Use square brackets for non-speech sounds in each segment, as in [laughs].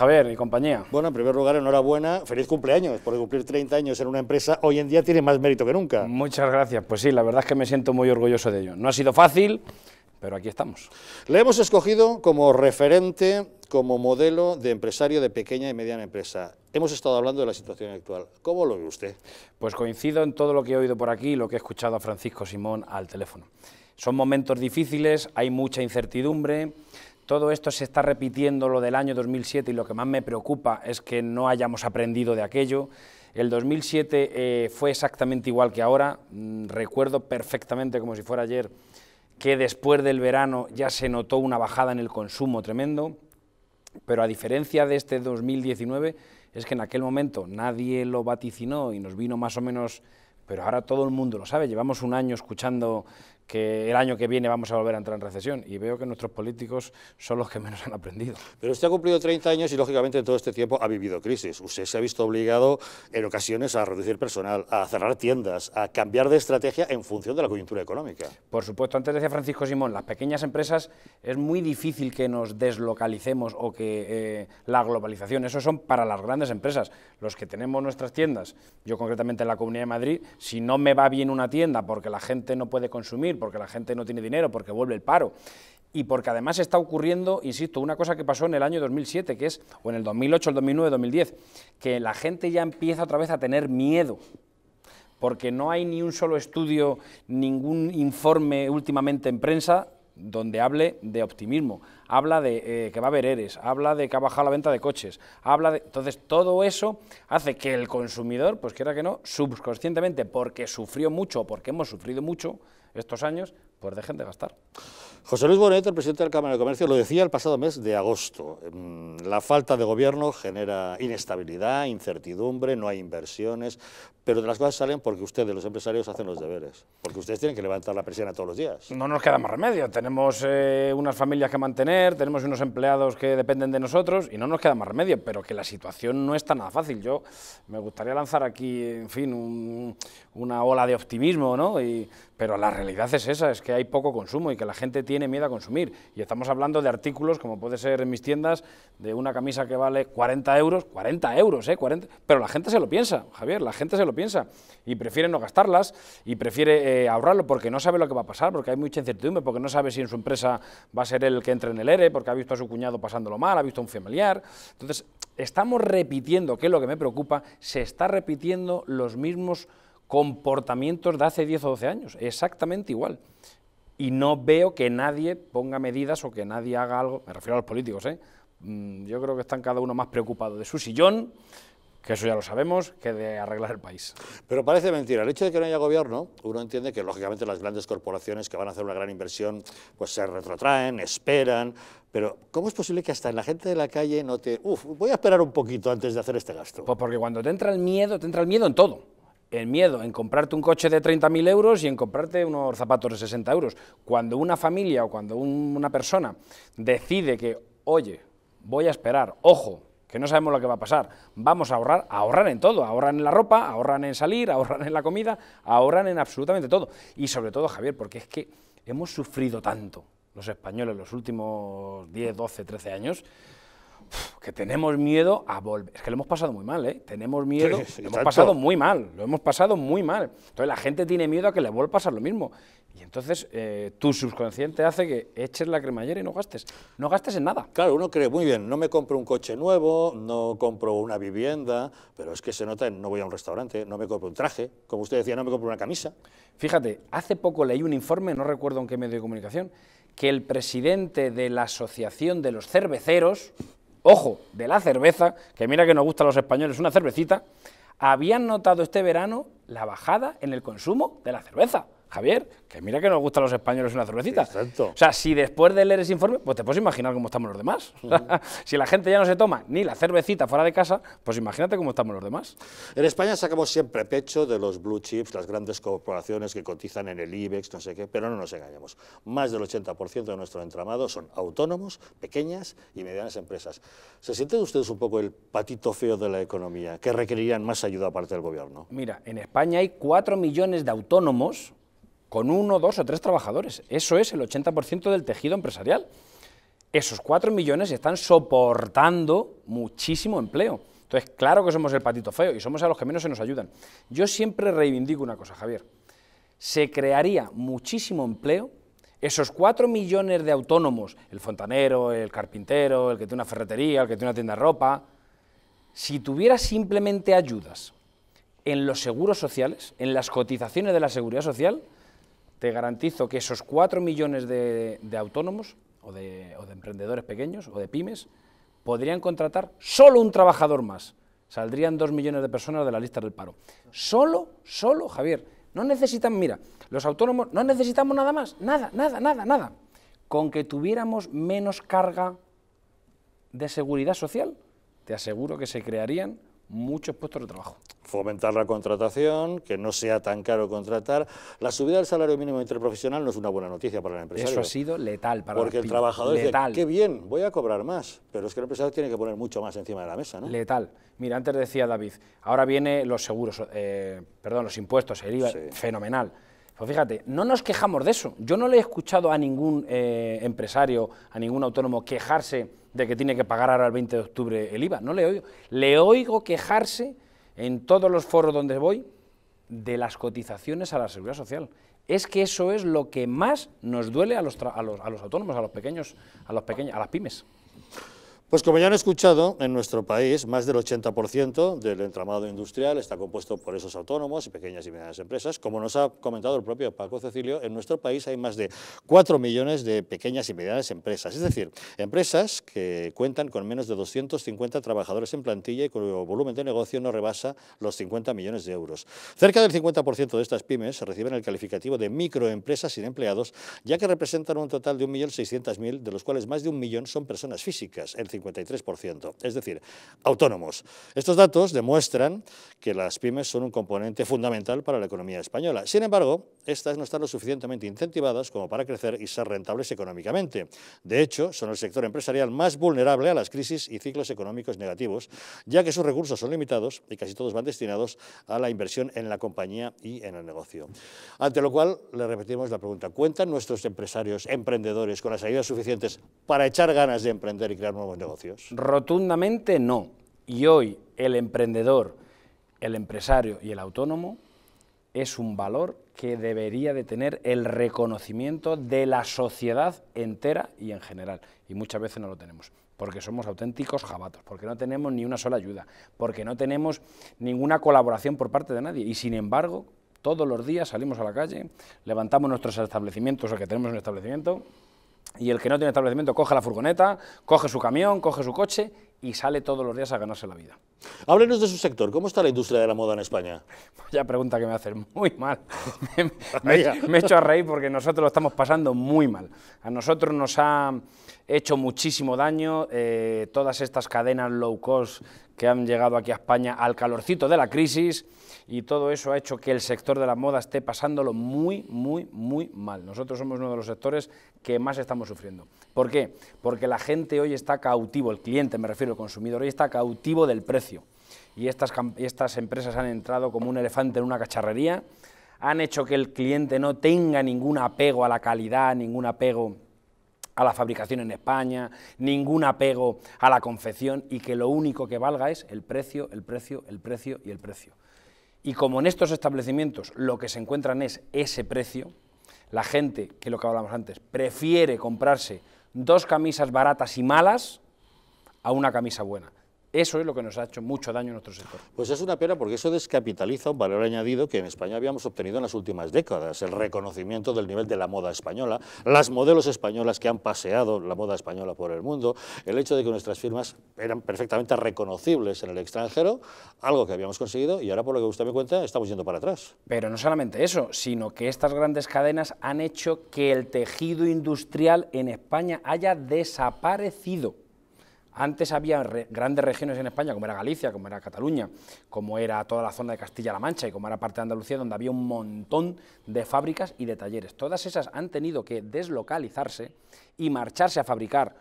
Javier mi compañía. Bueno, en primer lugar, enhorabuena, feliz cumpleaños, por cumplir 30 años en una empresa hoy en día tiene más mérito que nunca. Muchas gracias, pues sí, la verdad es que me siento muy orgulloso de ello. No ha sido fácil, pero aquí estamos. Le hemos escogido como referente, como modelo de empresario de pequeña y mediana empresa. Hemos estado hablando de la situación actual. ¿Cómo lo ve usted? Pues coincido en todo lo que he oído por aquí lo que he escuchado a Francisco Simón al teléfono. Son momentos difíciles, hay mucha incertidumbre, todo esto se está repitiendo lo del año 2007 y lo que más me preocupa es que no hayamos aprendido de aquello. El 2007 eh, fue exactamente igual que ahora. Mm, recuerdo perfectamente, como si fuera ayer, que después del verano ya se notó una bajada en el consumo tremendo, pero a diferencia de este 2019, es que en aquel momento nadie lo vaticinó y nos vino más o menos pero ahora todo el mundo lo sabe. Llevamos un año escuchando que el año que viene vamos a volver a entrar en recesión y veo que nuestros políticos son los que menos han aprendido. Pero usted ha cumplido 30 años y lógicamente en todo este tiempo ha vivido crisis. Usted se ha visto obligado en ocasiones a reducir personal, a cerrar tiendas, a cambiar de estrategia en función de la coyuntura económica. Por supuesto, antes decía Francisco Simón, las pequeñas empresas es muy difícil que nos deslocalicemos o que eh, la globalización, eso son para las grandes empresas, los que tenemos nuestras tiendas. Yo concretamente en la Comunidad de Madrid, si no me va bien una tienda porque la gente no puede consumir, porque la gente no tiene dinero, porque vuelve el paro y porque además está ocurriendo, insisto, una cosa que pasó en el año 2007, que es, o en el 2008, el 2009, 2010, que la gente ya empieza otra vez a tener miedo, porque no hay ni un solo estudio, ningún informe últimamente en prensa donde hable de optimismo, habla de eh, que va a haber eres, habla de que ha bajado la venta de coches, habla de... Entonces, todo eso hace que el consumidor, pues quiera que no, subconscientemente, porque sufrió mucho, porque hemos sufrido mucho, estos años pues dejen de gastar. José Luis Bonet, el presidente de la Cámara de Comercio, lo decía el pasado mes de agosto. Mm, la falta de gobierno genera inestabilidad, incertidumbre, no hay inversiones, pero de las cosas salen porque ustedes, los empresarios, hacen los deberes, porque ustedes tienen que levantar la presión todos los días. No nos queda más remedio, tenemos eh, unas familias que mantener, tenemos unos empleados que dependen de nosotros y no nos queda más remedio, pero que la situación no está nada fácil. Yo me gustaría lanzar aquí, en fin, una ola de optimismo, ¿no? Y, pero la realidad es esa, es que hay poco consumo y que la gente tiene miedo a consumir. Y estamos hablando de artículos, como puede ser en mis tiendas, de una camisa que vale 40 euros, 40 euros, ¿eh? 40, pero la gente se lo piensa, Javier, la gente se lo piensa y prefiere no gastarlas y prefiere eh, ahorrarlo porque no sabe lo que va a pasar, porque hay mucha incertidumbre, porque no sabe si en su empresa va a ser el que entre en el ERE, porque ha visto a su cuñado pasándolo mal, ha visto a un familiar. Entonces, estamos repitiendo, que es lo que me preocupa, se está repitiendo los mismos comportamientos de hace 10 o 12 años, exactamente igual y no veo que nadie ponga medidas o que nadie haga algo, me refiero a los políticos, ¿eh? Mm, yo creo que están cada uno más preocupado de su sillón, que eso ya lo sabemos, que de arreglar el país. Pero parece mentira. El hecho de que no haya gobierno, uno entiende que lógicamente las grandes corporaciones que van a hacer una gran inversión, pues se retrotraen, esperan, pero ¿cómo es posible que hasta en la gente de la calle no te... Uf, voy a esperar un poquito antes de hacer este gasto. Pues porque cuando te entra el miedo, te entra el miedo en todo. El miedo en comprarte un coche de 30.000 euros y en comprarte unos zapatos de 60 euros. Cuando una familia o cuando una persona decide que, oye, voy a esperar, ojo, que no sabemos lo que va a pasar, vamos a ahorrar, ahorran en todo, ahorran en la ropa, ahorran en salir, [laughs] ahorran en la comida, ahorran en absolutamente todo. Y sobre todo, Javier, porque es que hemos sufrido tanto los españoles los últimos 10, 12, 13 años que tenemos miedo a volver. Es que lo hemos pasado muy mal, ¿eh? Tenemos miedo, lo hemos pasado muy mal, lo hemos pasado muy mal. Entonces la gente tiene miedo a que le vuelva a pasar lo mismo. Y entonces eh, tu subconsciente hace que eches la cremallera y no gastes. No gastes en nada. Claro, uno cree, muy bien, no me compro un coche nuevo, no compro una vivienda, pero es que se nota, no voy a un restaurante, no me compro un traje, como usted decía, no me compro una camisa. Fíjate, hace poco leí un informe, no recuerdo en qué medio de comunicación, que el presidente de la Asociación de los Cerveceros, ojo, de la cerveza, que mira que nos gusta a los españoles una cervecita, habían notado este verano la bajada en el consumo de la cerveza. Javier, que mira que nos gustan los españoles una cervecita. Exacto. O sea, si después de leer ese informe, pues te puedes imaginar cómo estamos los demás. [laughs] si la gente ya no se toma ni la cervecita fuera de casa, pues imagínate cómo estamos los demás. En España sacamos siempre pecho de los blue chips, las grandes corporaciones que cotizan en el IBEX, no sé qué, pero no nos engañemos. Más del 80% de nuestros entramados son autónomos, pequeñas y medianas empresas. ¿Se sienten ustedes un poco el patito feo de la economía, que requerirían más ayuda aparte del gobierno? Mira, en España hay 4 millones de autónomos con uno, dos o tres trabajadores. Eso es el 80% del tejido empresarial. Esos cuatro millones están soportando muchísimo empleo. Entonces, claro que somos el patito feo y somos a los que menos se nos ayudan. Yo siempre reivindico una cosa, Javier. Se crearía muchísimo empleo. Esos cuatro millones de autónomos, el fontanero, el carpintero, el que tiene una ferretería, el que tiene una tienda de ropa, si tuviera simplemente ayudas en los seguros sociales, en las cotizaciones de la seguridad social, te garantizo que esos cuatro millones de, autónomos o de, emprendedores pequeños o de pymes podrían contratar solo un trabajador más. Saldrían dos millones de personas de la lista del paro. Solo, solo, Javier. No necesitan, mira, los autónomos no necesitamos nada más, nada, nada, nada, nada. Con que tuviéramos menos carga de seguridad social, te aseguro que se crearían muchos puestos de trabajo fomentar la contratación, que no sea tan caro contratar. La subida del salario mínimo interprofesional no es una buena noticia para el empresario. Eso ha sido letal para Porque el trabajador dice, qué bien, voy a cobrar más, pero es que el empresario tiene que poner mucho más encima de la mesa. Letal. Mira, antes decía David, ahora vienen los seguros, eh, perdón, los impuestos, el IVA, fenomenal. Pues fíjate, no nos quejamos de eso. Yo no le he escuchado a ningún eh, empresario, a ningún autónomo quejarse de que tiene que pagar ahora el 20 de octubre el IVA. No le oigo. Le oigo quejarse en todos los foros donde voy, de las cotizaciones a la seguridad social. Es que eso es lo que más nos duele a los, a los, autónomos, a los pequeños, a, los pequeños, a las pymes. Pues como ya han escuchado, en nuestro país más del 80% del entramado industrial está compuesto por esos autónomos y pequeñas y medianas empresas. Como nos ha comentado el propio Paco Cecilio, en nuestro país hay más de 4 millones de pequeñas y medianas empresas, es decir, empresas que cuentan con menos de 250 trabajadores en plantilla y cuyo volumen de negocio no rebasa los 50 millones de euros. Cerca del 50% de estas pymes reciben el calificativo de microempresas sin empleados, ya que representan un total de 1.600.000, de los cuales más de un millón son personas físicas. 53%, es decir, autónomos. Estos datos demuestran que las pymes son un componente fundamental para la economía española. Sin embargo, estas no están lo suficientemente incentivadas como para crecer y ser rentables económicamente. De hecho, son el sector empresarial más vulnerable a las crisis y ciclos económicos negativos, ya que sus recursos son limitados y casi todos van destinados a la inversión en la compañía y en el negocio. Ante lo cual, le repetimos la pregunta, ¿cuentan nuestros empresarios, emprendedores, con las ayudas suficientes para echar ganas de emprender y crear nuevos negocios? Rotundamente no. Y hoy el emprendedor, el empresario y el autónomo es un valor que debería de tener el reconocimiento de la sociedad entera y en general. Y muchas veces no lo tenemos, porque somos auténticos jabatos, porque no tenemos ni una sola ayuda, porque no tenemos ninguna colaboración por parte de nadie. Y sin embargo, todos los días salimos a la calle, levantamos nuestros establecimientos, o que tenemos un establecimiento, y el que no tiene establecimiento coge la furgoneta, coge su camión, coge su coche y sale todos los días a ganarse la vida. Háblenos de su sector. ¿Cómo está la industria de la moda en España? [laughs] Ya pregunta que me hacen muy mal. [laughs] me, he hecho a reír porque nosotros lo estamos pasando muy mal. A nosotros nos ha hecho muchísimo daño eh, todas estas cadenas low cost que han llegado aquí a España al calorcito de la crisis y todo eso ha hecho que el sector de la moda esté pasándolo muy, muy, muy mal. Nosotros somos uno de los sectores que más estamos sufriendo. ¿Por qué? Porque la gente hoy está cautivo, el cliente me refiero, al consumidor, hoy está cautivo del precio. Y estas, estas empresas han entrado como un elefante en una cacharrería, han hecho que el cliente no tenga ningún apego a la calidad, ningún apego a la fabricación en España, ningún apego a la confección y que lo único que valga es el precio, el precio, el precio y el precio. Y como en estos establecimientos lo que se encuentran es ese precio, la gente, que es lo que hablábamos antes, prefiere comprarse dos camisas baratas y malas a una camisa buena. Eso es lo que nos ha hecho mucho daño en nuestro sector. Pues es una pena porque eso descapitaliza un valor añadido que en España habíamos obtenido en las últimas décadas, el reconocimiento del nivel de la moda española, las modelos españolas que han paseado la moda española por el mundo, el hecho de que nuestras firmas eran perfectamente reconocibles en el extranjero, algo que habíamos conseguido y ahora por lo que usted me cuenta estamos yendo para atrás. Pero no solamente eso, sino que estas grandes cadenas han hecho que el tejido industrial en España haya desaparecido. Antes había grandes regiones en España, como era Galicia, como era Cataluña, como era toda la zona de Castilla-La Mancha y como era parte de Andalucía, donde había un montón de fábricas y de talleres. Todas esas han tenido que deslocalizarse y marcharse a fabricar,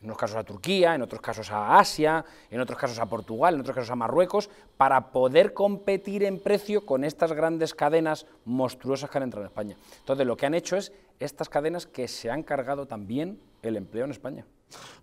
en unos casos a Turquía, en otros casos a Asia, en otros casos a Portugal, en otros casos a Marruecos, para poder competir en precio con estas grandes cadenas monstruosas que han entrado en España. Entonces, lo que han hecho es estas cadenas que se han cargado también el empleo en España.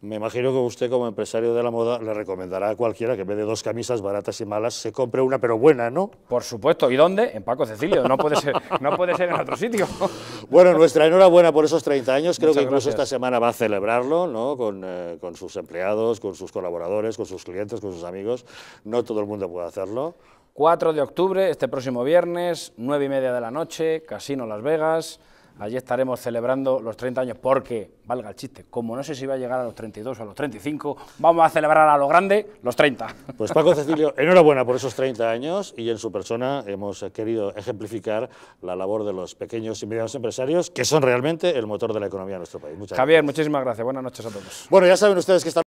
Me imagino que usted como empresario de la moda le recomendará a cualquiera que en vez de dos camisas baratas y malas se compre una pero buena, ¿no? Por supuesto, ¿y dónde? En Paco Cecilio, no puede ser, no puede ser en otro sitio. [laughs] Bueno, nuestra enhorabuena por esos 30 años, creo que incluso esta semana va a celebrarlo, ¿no? Con, eh, con sus empleados, con sus colaboradores, con sus clientes, con sus amigos, no todo el mundo puede hacerlo. 4 de octubre, este próximo viernes, 9 y media de la noche, Casino Las Vegas. Allí estaremos celebrando los 30 años porque, valga el chiste, como no sé si va a llegar a los 32 o a los 35, vamos a celebrar a lo grande los 30. Pues Paco Cecilio, enhorabuena por esos 30 años y en su persona hemos eh, querido ejemplificar la labor de los pequeños y medianos empresarios que son realmente el motor de la economía de nuestro país. Muchas Javier, muchísimas gracias. Buenas noches a todos. Bueno, ya saben ustedes que